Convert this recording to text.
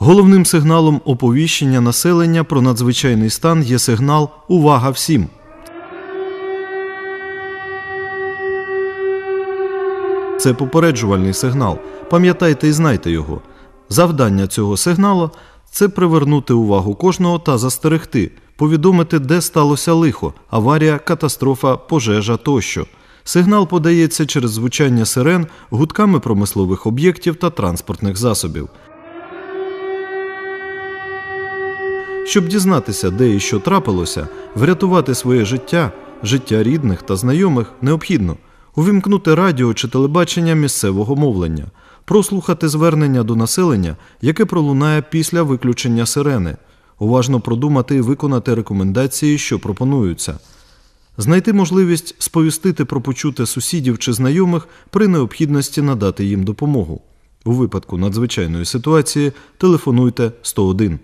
Головним сигналом оповіщення населення про надзвичайний стан є сигнал Увага всім. Це попереджувальний сигнал. Пам'ятайте і знайте його. Завдання цього сигналу це привернути увагу кожного та застерегти, повідомити, де сталося лихо, аварія, катастрофа, пожежа тощо. Сигнал подається через звучання сирен, гудками промислових об'єктів та транспортних засобів. щоб дізнатися, де і що трапилося, врятувати своє життя, життя рідних та знайомих необхідно увімкнути радіо чи телебачення місцевого мовлення, прослухати звернення до населення, яке пролунає після виключення сирени, уважно продумати і виконати рекомендації, що пропонуються. Знайти можливість сповістити про почуте сусідів чи знайомих при необхідності надати їм допомогу. У випадку надзвичайної ситуації телефонуйте 101.